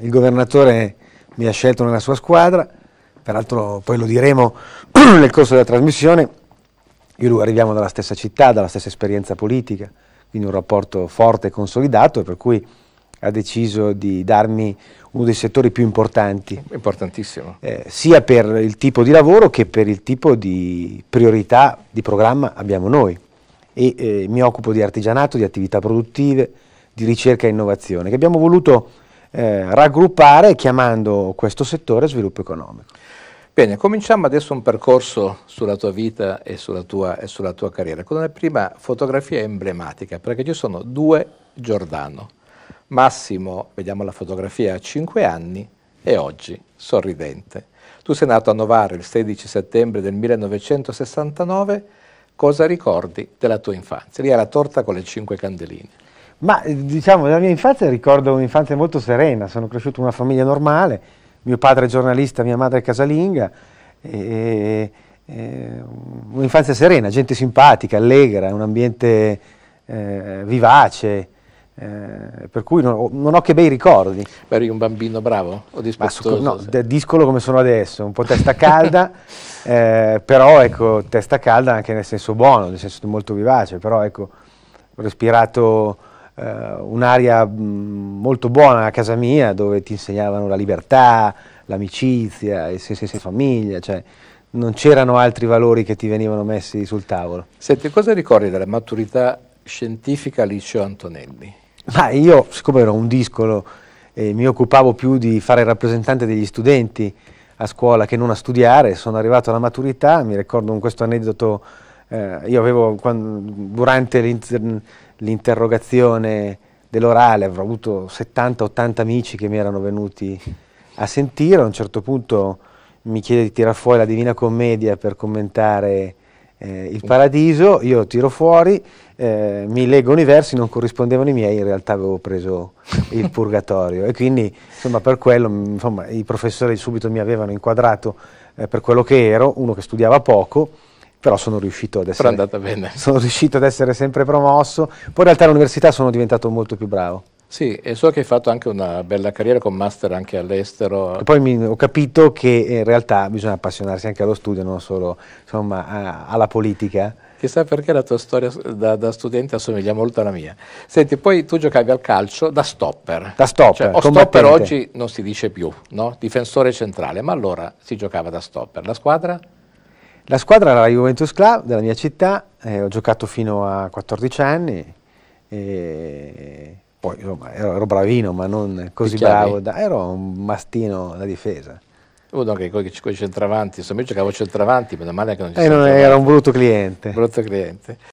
Il governatore mi ha scelto nella sua squadra, peraltro poi lo diremo nel corso della trasmissione, io e lui arriviamo dalla stessa città, dalla stessa esperienza politica, quindi un rapporto forte e consolidato per cui ha deciso di darmi uno dei settori più importanti. Importantissimo. Eh, sia per il tipo di lavoro che per il tipo di priorità di programma abbiamo noi. E eh, mi occupo di artigianato, di attività produttive, di ricerca e innovazione, che abbiamo voluto eh, raggruppare chiamando questo settore sviluppo economico. Bene, cominciamo adesso un percorso sulla tua vita e sulla tua, e sulla tua carriera con una prima fotografia emblematica, perché ci sono due Giordano. Massimo, vediamo la fotografia, a 5 anni e oggi sorridente. Tu sei nato a Novara il 16 settembre del 1969, cosa ricordi della tua infanzia? Lì era la torta con le cinque candeline. Ma eh, diciamo, la mia infanzia ricordo un'infanzia molto serena, sono cresciuto in una famiglia normale, mio padre è giornalista, mia madre è casalinga, e, e, eh, un'infanzia serena, gente simpatica, allegra, un ambiente eh, vivace, eh, per cui non, non, ho che bei ricordi. Ma eri un bambino bravo o dispettoso? Ma, no, sì. discolo come sono adesso, un po' testa calda, eh, però ecco, testa calda anche nel senso buono, nel senso molto vivace, però ecco, ho respirato eh, un'area mm, molto buona a casa mia dove ti insegnavano la libertà, l'amicizia, il senso di famiglia, cioè non c'erano altri valori che ti venivano messi sul tavolo. Senti, cosa ricordi della maturità scientifica a liceo Antonelli? Ma io, siccome ero un discolo e mi occupavo più di fare il rappresentante degli studenti a scuola che non a studiare, sono arrivato alla maturità, mi ricordo questo aneddoto eh, io avevo, quando, durante l'inter, l'interrogazione dell'orale, avrò avuto 70-80 amici che mi erano venuti a sentire, a un certo punto mi chiede di tirare fuori la Divina Commedia per commentare eh, il Paradiso, io tiro fuori, eh, mi leggono i versi, non corrispondevano i miei, in realtà avevo preso il Purgatorio e quindi insomma, per quello insomma, i professori subito mi avevano inquadrato eh, per quello che ero, uno che studiava poco, però sono riuscito ad essere, riuscito ad essere sempre promosso. Poi in realtà all'università sono diventato molto più bravo. Sì, e so che hai fatto anche una bella carriera con master anche all'estero. E poi mi, ho capito che in realtà bisogna appassionarsi anche allo studio, non solo insomma, a, alla politica. Chissà perché la tua storia da, da, studente assomiglia molto alla mia. Senti, poi tu giocavi al calcio da stopper. Da stopper. Cioè, o stopper oggi non si dice più, no? difensore centrale, ma allora si giocava da stopper. La squadra? La squadra era la Juventus Club della mia città, eh, ho giocato fino a 14 anni, poi insomma, ero, ero, bravino ma non così bravo, da, ero un mastino da difesa. Oh, anche che con i centravanti, insomma io giocavo centravanti, ma da male che non ci eh, non Era un brutto cliente. Brutto cliente.